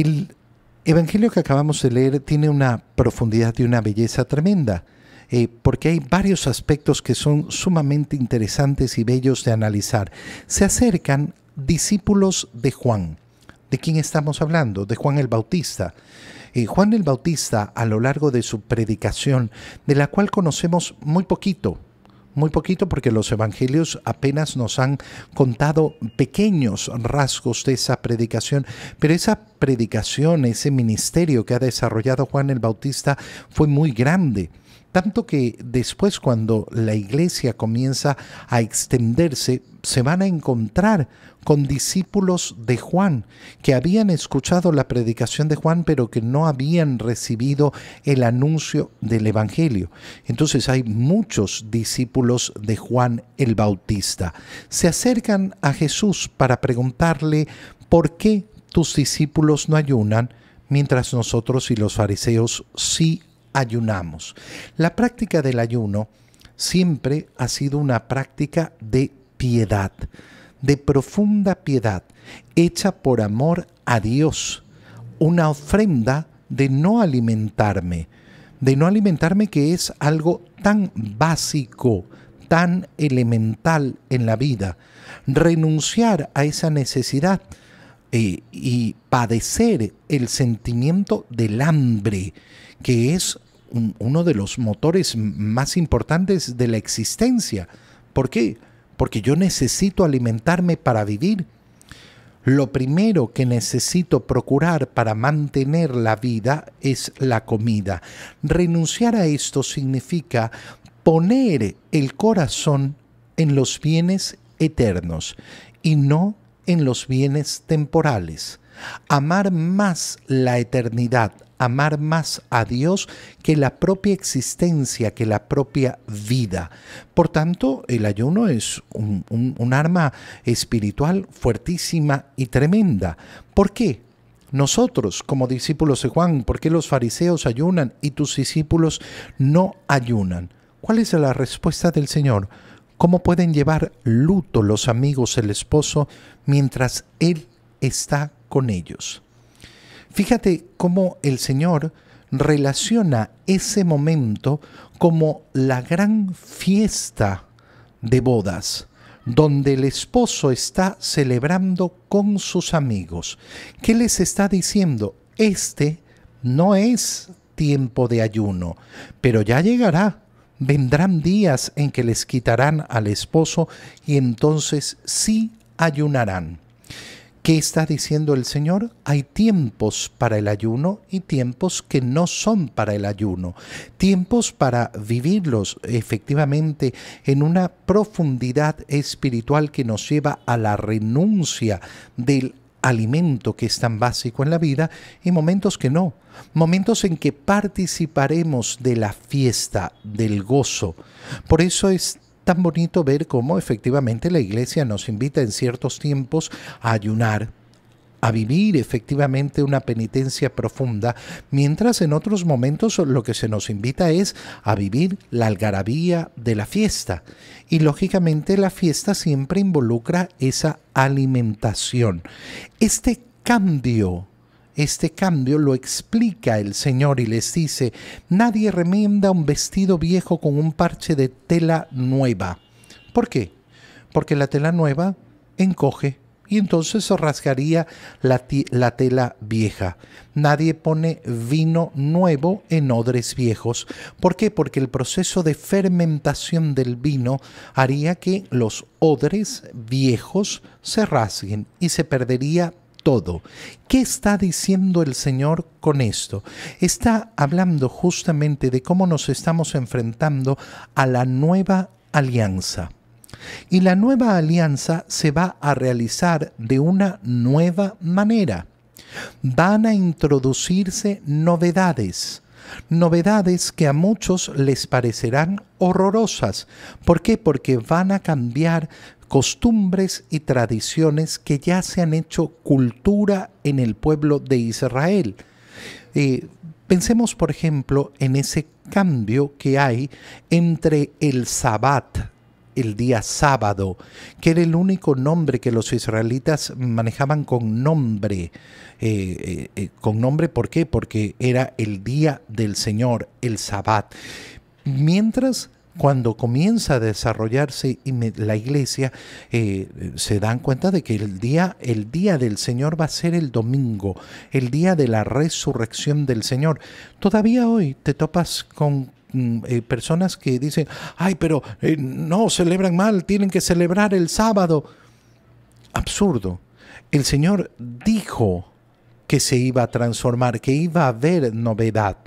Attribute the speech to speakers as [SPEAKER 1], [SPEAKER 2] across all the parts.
[SPEAKER 1] El Evangelio que acabamos de leer tiene una profundidad y una belleza tremenda, eh, porque hay varios aspectos que son sumamente interesantes y bellos de analizar. Se acercan discípulos de Juan. ¿De quién estamos hablando? De Juan el Bautista. Eh, Juan el Bautista, a lo largo de su predicación, de la cual conocemos muy poquito, muy poquito porque los evangelios apenas nos han contado pequeños rasgos de esa predicación, pero esa predicación, ese ministerio que ha desarrollado Juan el Bautista fue muy grande. Tanto que después cuando la iglesia comienza a extenderse, se van a encontrar con discípulos de Juan, que habían escuchado la predicación de Juan, pero que no habían recibido el anuncio del Evangelio. Entonces hay muchos discípulos de Juan el Bautista. Se acercan a Jesús para preguntarle, ¿por qué tus discípulos no ayunan? mientras nosotros y los fariseos sí ayunamos. La práctica del ayuno siempre ha sido una práctica de piedad, de profunda piedad, hecha por amor a Dios, una ofrenda de no alimentarme, de no alimentarme que es algo tan básico, tan elemental en la vida, renunciar a esa necesidad eh, y padecer el sentimiento del hambre, que es uno de los motores más importantes de la existencia. ¿Por qué? Porque yo necesito alimentarme para vivir. Lo primero que necesito procurar para mantener la vida es la comida. Renunciar a esto significa poner el corazón en los bienes eternos y no en los bienes temporales. Amar más la eternidad, amar más a Dios que la propia existencia, que la propia vida. Por tanto, el ayuno es un, arma espiritual fuertísima y tremenda. ¿Por qué? Nosotros, como discípulos de Juan, ¿por qué los fariseos ayunan y tus discípulos no ayunan? ¿Cuál es la respuesta del Señor? ¿Cómo pueden llevar luto los amigos el esposo mientras Él está con ellos? Fíjate cómo el Señor relaciona ese momento como la gran fiesta de bodas, donde el esposo está celebrando con sus amigos. ¿Qué les está diciendo? Este no es tiempo de ayuno, pero ya llegará. Vendrán días en que les quitarán al esposo y entonces sí ayunarán. ¿Qué está diciendo el Señor? Hay tiempos para el ayuno y tiempos que no son para el ayuno. Tiempos para vivirlos efectivamente en una profundidad espiritual que nos lleva a la renuncia del alimento que es tan básico en la vida y momentos que no. Momentos en que participaremos de la fiesta, del gozo. Por eso es tan bonito ver cómo efectivamente la iglesia nos invita en ciertos tiempos a ayunar, a vivir efectivamente una penitencia profunda, mientras en otros momentos lo que se nos invita es a vivir la algarabía de la fiesta. Y lógicamente la fiesta siempre involucra esa alimentación. Este cambio este cambio lo explica el Señor y les dice, nadie remienda un vestido viejo con un parche de tela nueva. ¿Por qué? Porque la tela nueva encoge y entonces se rasgaría la, la, tela vieja. Nadie pone vino nuevo en odres viejos. ¿Por qué? Porque el proceso de fermentación del vino haría que los odres viejos se rasguen y se perdería todo. ¿Qué está diciendo el Señor con esto? Está hablando justamente de cómo nos estamos enfrentando a la nueva alianza. Y la nueva alianza se va a realizar de una nueva manera. Van a introducirse novedades novedades que a muchos les parecerán horrorosas. ¿Por qué? Porque van a cambiar costumbres y tradiciones que ya se han hecho cultura en el pueblo de Israel. Eh, pensemos, por ejemplo, en ese cambio que hay entre el sabbat, el día sábado, que era el único nombre que los israelitas manejaban con nombre. Eh, eh, con nombre, ¿por qué? Porque era el día del Señor, el sabbat. Mientras cuando comienza a desarrollarse la iglesia, eh, se dan cuenta de que el día, el día del Señor va a ser el domingo, el día de la resurrección del Señor. Todavía hoy te topas con mm, eh, personas que dicen, ay, pero eh, no, celebran mal, tienen que celebrar el sábado. Absurdo. El Señor dijo que se iba a transformar, que iba a haber novedad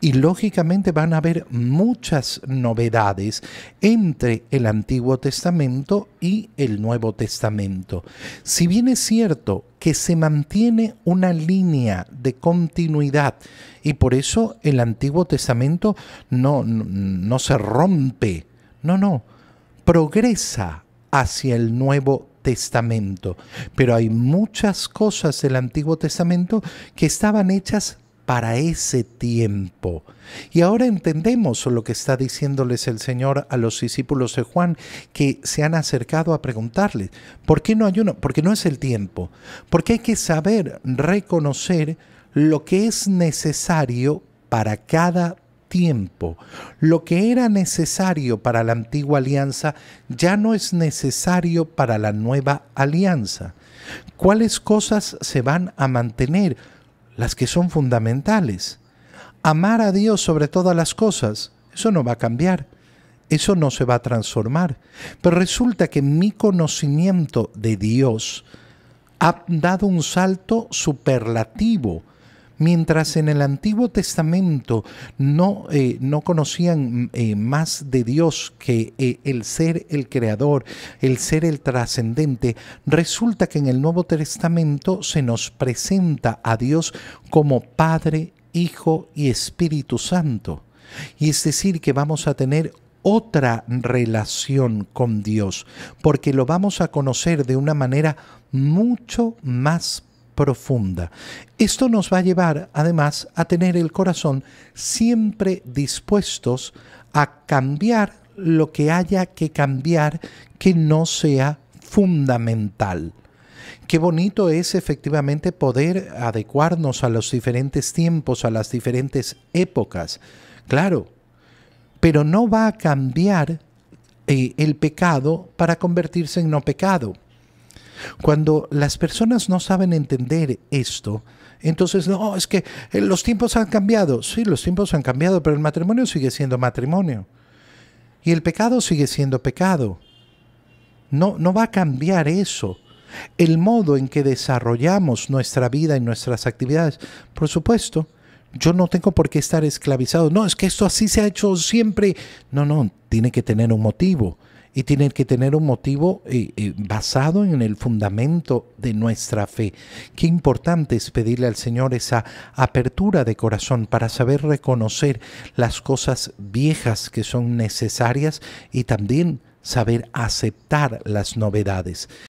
[SPEAKER 1] y lógicamente van a haber muchas novedades entre el Antiguo Testamento y el Nuevo Testamento. Si bien es cierto que se mantiene una línea de continuidad y por eso el Antiguo Testamento no, no, se rompe, no, no, progresa hacia el Nuevo Testamento. Pero hay muchas cosas del Antiguo Testamento que estaban hechas para ese tiempo. Y ahora entendemos lo que está diciéndoles el Señor a los discípulos de Juan que se han acercado a preguntarles, ¿por qué no hay uno Porque no es el tiempo, porque hay que saber reconocer lo que es necesario para cada tiempo. Lo que era necesario para la antigua alianza ya no es necesario para la nueva alianza. ¿Cuáles cosas se van a mantener? las que son fundamentales. Amar a Dios sobre todas las cosas, eso no va a cambiar, eso no se va a transformar. Pero resulta que mi conocimiento de Dios ha dado un salto superlativo Mientras en el Antiguo Testamento no, eh, conocían eh, más de Dios que eh, el ser el creador, el ser el trascendente, resulta que en el Nuevo Testamento se nos presenta a Dios como Padre, Hijo y Espíritu Santo. Y es decir, que vamos a tener otra relación con Dios, porque lo vamos a conocer de una manera mucho más profunda. Esto nos va a llevar además a tener el corazón siempre dispuestos a cambiar lo que haya que cambiar que no sea fundamental. Qué bonito es efectivamente poder adecuarnos a los diferentes tiempos, a las diferentes épocas, claro, pero no va a cambiar eh, el pecado para convertirse en no pecado. Cuando las personas no saben entender esto, entonces, no, es que eh, los tiempos han cambiado. Sí, los tiempos han cambiado, pero el matrimonio sigue siendo matrimonio. Y el pecado sigue siendo pecado. No, no va a cambiar eso. El modo en que desarrollamos nuestra vida y nuestras actividades, por supuesto, yo no tengo por qué estar esclavizado. No, es que esto así se ha hecho siempre. No, no, tiene que tener un motivo y tiene que tener un motivo eh, eh, basado en el fundamento de nuestra fe. Qué importante es pedirle al Señor esa apertura de corazón para saber reconocer las cosas viejas que son necesarias y también saber aceptar las novedades.